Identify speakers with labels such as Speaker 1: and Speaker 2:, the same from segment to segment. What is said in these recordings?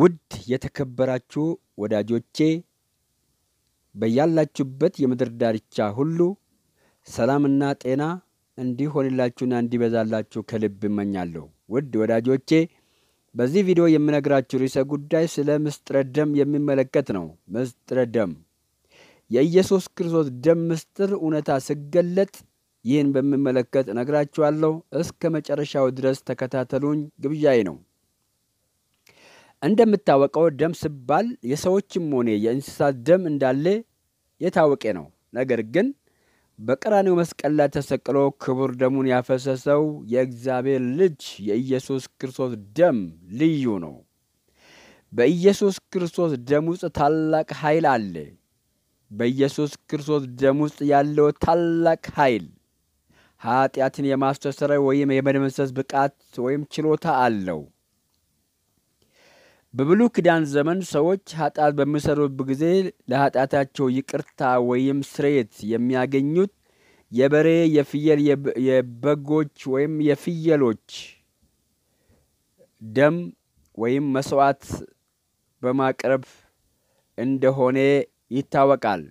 Speaker 1: ውድ የተከበራችሁ ወዳጆቼ በያላችሁበት የምድር ዳርቻ ሁሉ ሰላምና ጤና እንዲሆንላችሁና እንዲበዛላችሁ ከልብ እመኛለሁ። ውድ ወዳጆቼ በዚህ ቪዲዮ የምነግራችሁ ርዕሰ ጉዳይ ስለ ምስጢረ ደም የሚመለከት ነው። ምስጢረ ደም የኢየሱስ ክርስቶስ ደም ምስጢር እውነታ ሲገለጥ ይህን በሚመለከት እነግራችኋለሁ። እስከ መጨረሻው ድረስ ተከታተሉኝ ግብዣዬ ነው። እንደምታወቀው ደም ሲባል የሰዎችም ሆነ የእንስሳት ደም እንዳለ የታወቀ ነው። ነገር ግን በቀራኔው መስቀል ላይ ተሰቅሎ ክቡር ደሙን ያፈሰሰው የእግዚአብሔር ልጅ የኢየሱስ ክርስቶስ ደም ልዩ ነው። በኢየሱስ ክርስቶስ ደም ውስጥ ታላቅ ኃይል አለ። በኢየሱስ ክርስቶስ ደም ውስጥ ያለው ታላቅ ኃይል ኃጢአትን የማስተሰረ ወይም የመደመሰስ ብቃት ወይም ችሎታ አለው። በብሉይ ኪዳን ዘመን ሰዎች ኃጢአት በሚሰሩብ ጊዜ ለኃጢአታቸው ይቅርታ ወይም ስርየት የሚያገኙት የበሬ፣ የፍየል፣ የበጎች ወይም የፍየሎች ደም ወይም መስዋዕት በማቅረብ እንደሆነ ይታወቃል።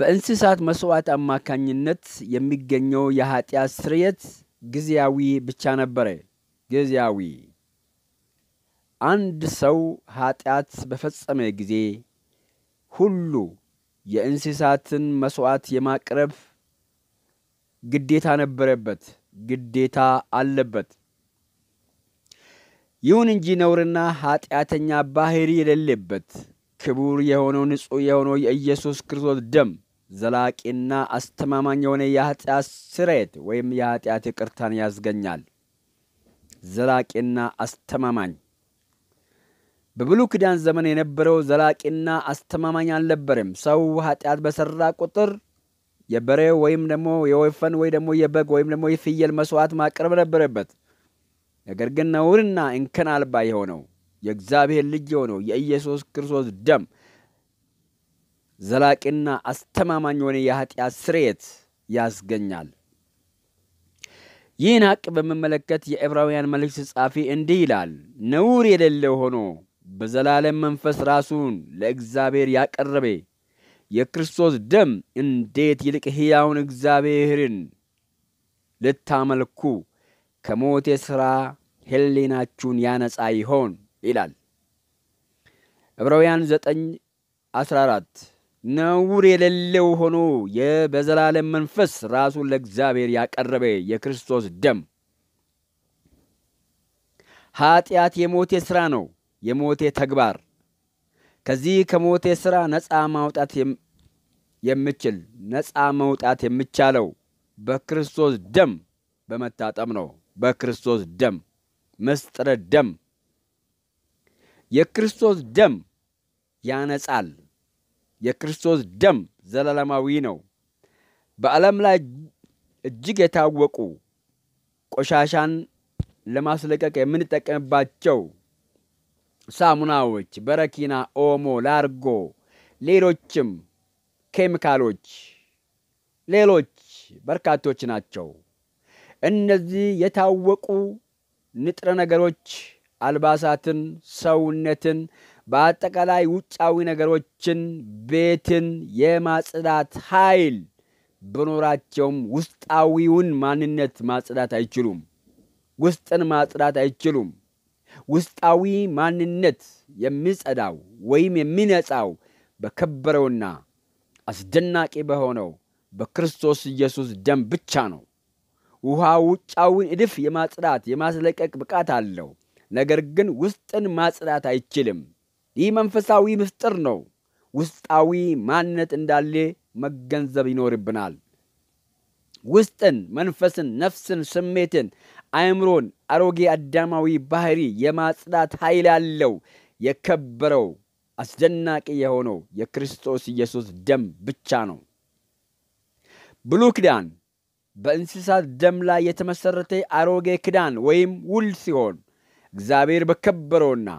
Speaker 1: በእንስሳት መስዋዕት አማካኝነት የሚገኘው የኃጢአት ስርየት ጊዜያዊ ብቻ ነበረ። ጊዜያዊ አንድ ሰው ኀጢአት በፈጸመ ጊዜ ሁሉ የእንስሳትን መሥዋዕት የማቅረብ ግዴታ ነበረበት፣ ግዴታ አለበት። ይሁን እንጂ ነውርና ኀጢአተኛ ባህሪ የሌለበት ክቡር የሆነው ንጹሕ የሆነው የኢየሱስ ክርስቶስ ደም ዘላቂና አስተማማኝ የሆነ የኀጢአት ስርየት ወይም የኀጢአት ይቅርታን ያስገኛል። ዘላቂና አስተማማኝ በብሉይ ኪዳን ዘመን የነበረው ዘላቂና አስተማማኝ አልነበረም። ሰው ኃጢአት በሰራ ቁጥር የበሬ ወይም ደግሞ የወይፈን ወይ ደግሞ የበግ ወይም ደግሞ የፍየል መስዋዕት ማቅረብ ነበረበት። ነገር ግን ነውርና እንከን አልባ የሆነው የእግዚአብሔር ልጅ የሆነው የኢየሱስ ክርስቶስ ደም ዘላቂና አስተማማኝ የሆነ የኃጢአት ስርየት ያስገኛል። ይህን ሀቅ በምመለከት የዕብራውያን መልእክት ጻፊ እንዲህ ይላል፣ ነውር የሌለው ሆኖ በዘላለም መንፈስ ራሱን ለእግዚአብሔር ያቀረበ የክርስቶስ ደም እንዴት ይልቅ ሕያውን እግዚአብሔርን ልታመልኩ ከሞት የሥራ ሕሊናችሁን ያነጻ ይሆን ይላል። ዕብራውያን 9 14 ነውር የሌለው ሆኖ በዘላለም መንፈስ ራሱን ለእግዚአብሔር ያቀረበ የክርስቶስ ደም ኀጢአት የሞት የሥራ ነው። የሞቴ ተግባር ከዚህ ከሞቴ ሥራ ነፃ ማውጣት የምችል ነፃ መውጣት የምቻለው በክርስቶስ ደም በመታጠብ ነው። በክርስቶስ ደም ምስጥረ ደም የክርስቶስ ደም ያነጻል። የክርስቶስ ደም ዘላለማዊ ነው። በዓለም ላይ እጅግ የታወቁ ቆሻሻን ለማስለቀቅ የምንጠቀምባቸው ሳሙናዎች፣ በረኪና፣ ኦሞ፣ ላርጎ፣ ሌሎችም ኬሚካሎች፣ ሌሎች በርካቶች ናቸው። እነዚህ የታወቁ ንጥረ ነገሮች አልባሳትን፣ ሰውነትን፣ በአጠቃላይ ውጫዊ ነገሮችን፣ ቤትን የማጽዳት ኃይል በኖራቸውም ውስጣዊውን ማንነት ማጽዳት አይችሉም። ውስጥን ማጽዳት አይችሉም። ውስጣዊ ማንነት የሚጸዳው ወይም የሚነጻው በከበረውና አስደናቂ በሆነው በክርስቶስ ኢየሱስ ደም ብቻ ነው። ውሃ ውጫዊን እድፍ የማጽዳት የማስለቀቅ ብቃት አለው፣ ነገር ግን ውስጥን ማጽዳት አይችልም። ይህ መንፈሳዊ ምስጢር ነው። ውስጣዊ ማንነት እንዳለ መገንዘብ ይኖርብናል። ውስጥን፣ መንፈስን፣ ነፍስን፣ ስሜትን፣ አእምሮን አሮጌ አዳማዊ ባህሪ የማጽዳት ኃይል አለው። የከበረው አስደናቂ የሆነው የክርስቶስ ኢየሱስ ደም ብቻ ነው። ብሉይ ኪዳን በእንስሳት ደም ላይ የተመሠረተ አሮጌ ኪዳን ወይም ውል ሲሆን እግዚአብሔር በከበረውና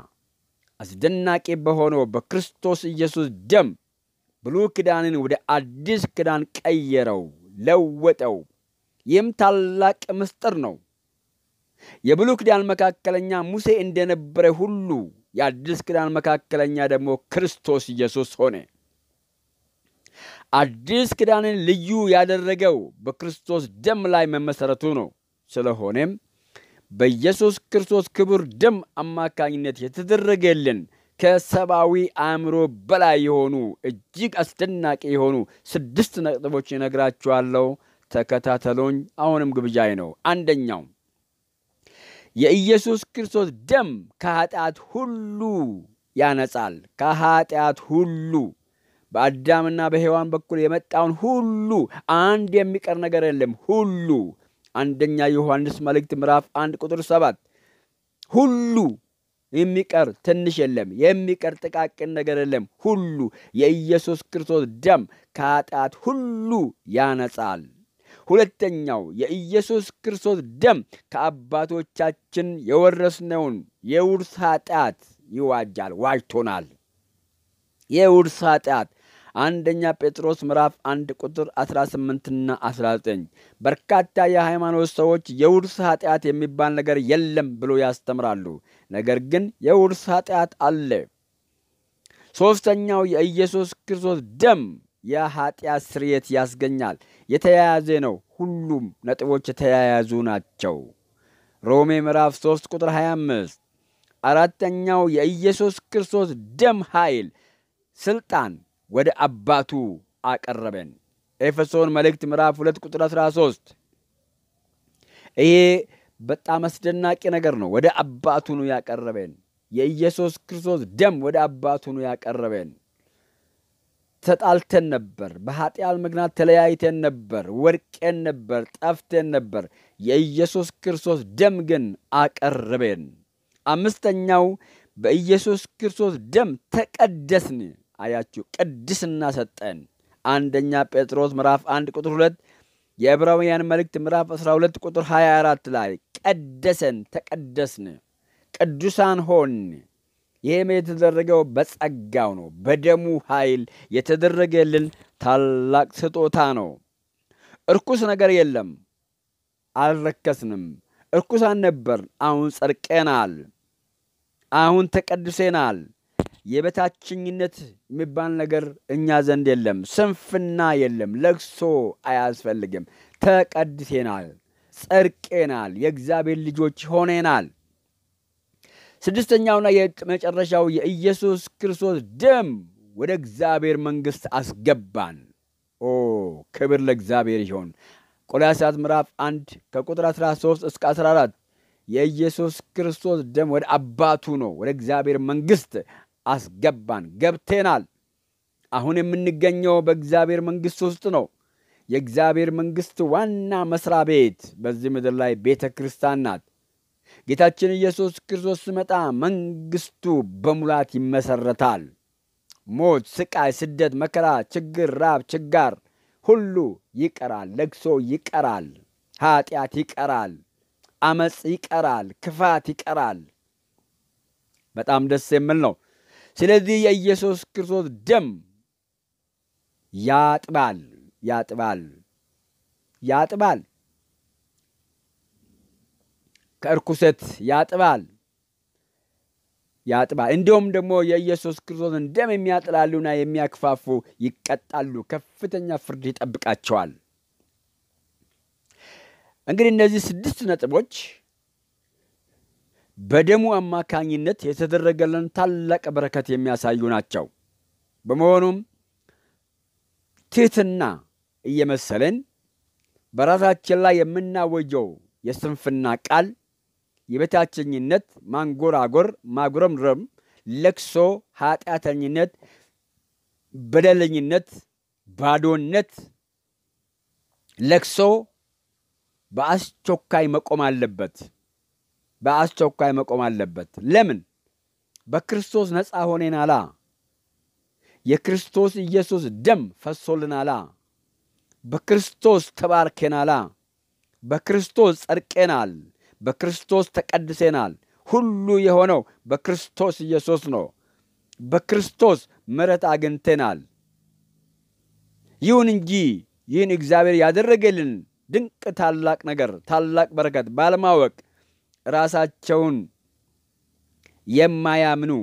Speaker 1: አስደናቂ በሆነው በክርስቶስ ኢየሱስ ደም ብሉይ ኪዳንን ወደ አዲስ ኪዳን ቀየረው፣ ለወጠው። ይህም ታላቅ ምስጢር ነው። የብሉይ ኪዳን መካከለኛ ሙሴ እንደነበረ ሁሉ የአዲስ ኪዳን መካከለኛ ደግሞ ክርስቶስ ኢየሱስ ሆነ። አዲስ ኪዳንን ልዩ ያደረገው በክርስቶስ ደም ላይ መመሰረቱ ነው። ስለሆነም በኢየሱስ ክርስቶስ ክቡር ደም አማካኝነት የተደረገልን ከሰብአዊ አእምሮ በላይ የሆኑ እጅግ አስደናቂ የሆኑ ስድስት ነጥቦች እነግራችኋለሁ። ተከታተሎኝ አሁንም ግብዣይ ነው። አንደኛው የኢየሱስ ክርስቶስ ደም ከኃጢአት ሁሉ ያነጻል። ከኃጢአት ሁሉ በአዳምና በሔዋን በኩል የመጣውን ሁሉ አንድ የሚቀር ነገር የለም። ሁሉ አንደኛ ዮሐንስ መልእክት ምዕራፍ አንድ ቁጥር ሰባት ሁሉ የሚቀር ትንሽ የለም፣ የሚቀር ጥቃቅን ነገር የለም። ሁሉ የኢየሱስ ክርስቶስ ደም ከኃጢአት ሁሉ ያነጻል። ሁለተኛው የኢየሱስ ክርስቶስ ደም ከአባቶቻችን የወረስነውን የውርስ ኃጢአት ይዋጃል፣ ዋጅቶናል። የውርስ ኃጢአት አንደኛ ጴጥሮስ ምዕራፍ 1 ቁጥር 18ና 19 በርካታ የሃይማኖት ሰዎች የውርስ ኃጢአት የሚባል ነገር የለም ብሎ ያስተምራሉ። ነገር ግን የውርስ ኃጢአት አለ። ሦስተኛው የኢየሱስ ክርስቶስ ደም የኃጢአት ስርየት ያስገኛል። የተያያዘ ነው። ሁሉም ነጥቦች የተያያዙ ናቸው። ሮሜ ምዕራፍ 3 ቁጥር 25። አራተኛው የኢየሱስ ክርስቶስ ደም ኃይል፣ ስልጣን ወደ አባቱ አቀረበን። ኤፌሶን መልእክት ምዕራፍ 2 ቁጥር 13። ይሄ በጣም አስደናቂ ነገር ነው። ወደ አባቱ ነው ያቀረበን። የኢየሱስ ክርስቶስ ደም ወደ አባቱ ነው ያቀረበን። ተጣልተን ነበር። በኃጢአት ምክንያት ተለያይተን ነበር። ወድቄን ነበር። ጠፍተን ነበር። የኢየሱስ ክርስቶስ ደም ግን አቀረበን። አምስተኛው በኢየሱስ ክርስቶስ ደም ተቀደስን። አያችሁ፣ ቅድስና ሰጠን። አንደኛ ጴጥሮስ ምዕራፍ 1 ቁጥር 2፣ የዕብራውያን መልእክት ምዕራፍ 12 ቁጥር 24 ላይ ቀደሰን፣ ተቀደስን፣ ቅዱሳን ሆን ይህም የተደረገው በጸጋው ነው፣ በደሙ ኃይል የተደረገልን ታላቅ ስጦታ ነው። እርኩስ ነገር የለም፣ አልረከስንም። እርኩሳን ነበርን፣ አሁን ጸድቀናል። አሁን ተቀድሴናል። የበታችኝነት የሚባል ነገር እኛ ዘንድ የለም። ስንፍና የለም። ለቅሶ አያስፈልግም። ተቀድሴናል፣ ጸድቀናል፣ የእግዚአብሔር ልጆች ሆነናል። ስድስተኛውና የመጨረሻው የኢየሱስ ክርስቶስ ደም ወደ እግዚአብሔር መንግሥት አስገባን። ኦ ክብር ለእግዚአብሔር ይሆን። ቆላስያስ ምዕራፍ 1 ከቁጥር 13 እስከ 14 የኢየሱስ ክርስቶስ ደም ወደ አባቱ ነው፣ ወደ እግዚአብሔር መንግሥት አስገባን፣ ገብቴናል። አሁን የምንገኘው በእግዚአብሔር መንግሥት ውስጥ ነው። የእግዚአብሔር መንግሥት ዋና መስሪያ ቤት በዚህ ምድር ላይ ቤተ ክርስቲያን ናት። ጌታችን ኢየሱስ ክርስቶስ ሲመጣ መንግስቱ በሙላት ይመሰረታል። ሞት፣ ስቃይ፣ ስደት፣ መከራ፣ ችግር፣ ራብ፣ ችጋር ሁሉ ይቀራል። ለቅሶ ይቀራል። ኃጢአት ይቀራል። አመፅ ይቀራል። ክፋት ይቀራል። በጣም ደስ የሚል ነው። ስለዚህ የኢየሱስ ክርስቶስ ደም ያጥባል፣ ያጥባል፣ ያጥባል። ከእርኩሰት ያጥባል ያጥባል። እንዲሁም ደግሞ የኢየሱስ ክርስቶስን ደም የሚያጥላሉና የሚያክፋፉ ይቀጣሉ፣ ከፍተኛ ፍርድ ይጠብቃቸዋል። እንግዲህ እነዚህ ስድስት ነጥቦች በደሙ አማካኝነት የተደረገልን ታላቅ በረከት የሚያሳዩ ናቸው። በመሆኑም ትህትና እየመሰለን በራሳችን ላይ የምናወጀው የስንፍና ቃል የቤታችኝነት ማንጎራጎር፣ ማጉረምረም፣ ለቅሶ፣ ኃጢአተኝነት፣ በደለኝነት፣ ባዶነት፣ ለቅሶ በአስቸኳይ መቆም አለበት። በአስቸኳይ መቆም አለበት። ለምን? በክርስቶስ ነፃ ሆኔናላ። የክርስቶስ ኢየሱስ ደም ፈሶልናላ። በክርስቶስ አላ በክርስቶስ ጸድቀናል። በክርስቶስ ተቀድሴናል። ሁሉ የሆነው በክርስቶስ ኢየሱስ ነው። በክርስቶስ ምረት አግኝተናል። ይሁን እንጂ ይህን እግዚአብሔር ያደረገልን ድንቅ ታላቅ ነገር ታላቅ በረከት ባለማወቅ ራሳቸውን የማያምኑ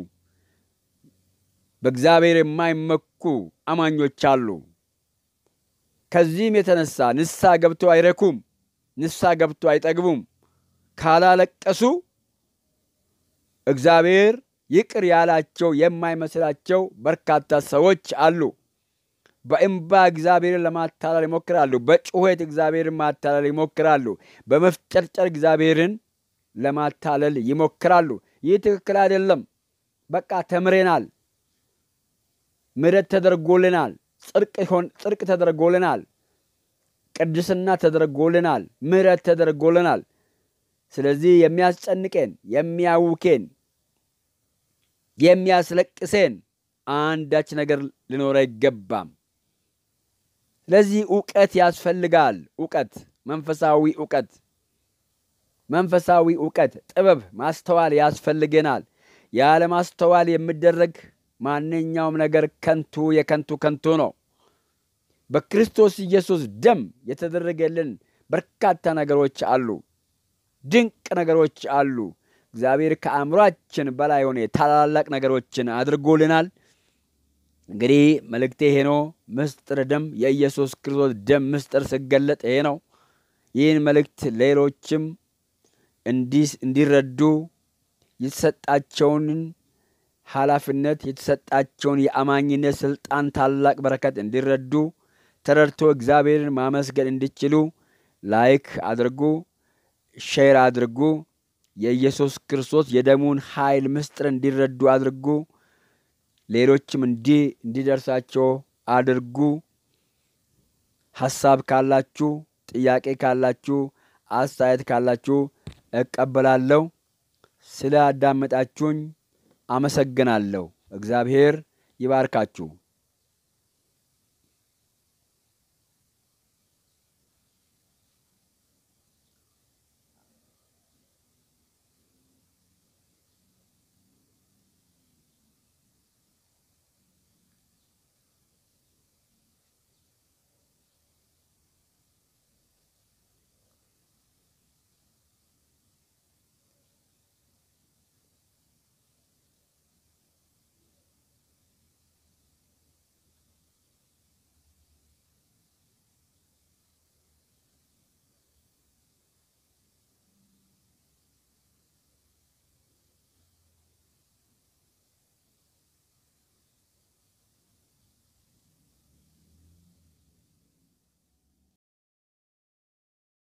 Speaker 1: በእግዚአብሔር የማይመኩ አማኞች አሉ። ከዚህም የተነሳ ንሳ ገብቶ አይረኩም፣ ንሳ ገብቶ አይጠግቡም፣ ካላለቀሱ እግዚአብሔር ይቅር ያላቸው የማይመስላቸው በርካታ ሰዎች አሉ። በእምባ እግዚአብሔርን ለማታለል ይሞክራሉ። በጩኸት እግዚአብሔርን ማታለል ይሞክራሉ። በመፍጨርጨር እግዚአብሔርን ለማታለል ይሞክራሉ። ይህ ትክክል አይደለም። በቃ ተምሬናል፣ ምሕረት ተደርጎልናል፣ ጽድቅ ተደርጎልናል፣ ቅድስና ተደርጎልናል፣ ምሕረት ተደርጎልናል። ስለዚህ የሚያስጨንቀን፣ የሚያውኬን፣ የሚያስለቅሴን አንዳች ነገር ሊኖር አይገባም። ስለዚህ እውቀት ያስፈልጋል። እውቀት መንፈሳዊ እውቀት መንፈሳዊ እውቀት ጥበብ፣ ማስተዋል ያስፈልገናል። ያለ ማስተዋል የሚደረግ ማንኛውም ነገር ከንቱ የከንቱ ከንቱ ነው። በክርስቶስ ኢየሱስ ደም የተደረገልን በርካታ ነገሮች አሉ። ድንቅ ነገሮች አሉ። እግዚአብሔር ከአእምሯችን በላይ ሆነ ታላላቅ ነገሮችን አድርጎልናል። እንግዲህ መልእክቴ ይሄ ነው። ምስጢር ደም የኢየሱስ ክርስቶስ ደም ምስጢር ስገለጥ ይሄ ነው። ይህን መልእክት ሌሎችም እንዲረዱ የተሰጣቸውን ኃላፊነት የተሰጣቸውን የአማኝነት ስልጣን ታላቅ በረከት እንዲረዱ ተረድቶ እግዚአብሔርን ማመስገን እንዲችሉ ላይክ አድርጉ። ሼር አድርጉ። የኢየሱስ ክርስቶስ የደሙን ኃይል ምስጢር እንዲረዱ አድርጉ። ሌሎችም እንዲ እንዲደርሳቸው አድርጉ። ሀሳብ ካላችሁ፣ ጥያቄ ካላችሁ፣ አስተያየት ካላችሁ እቀበላለሁ። ስለ አዳመጣችሁኝ አመሰግናለሁ። እግዚአብሔር ይባርካችሁ።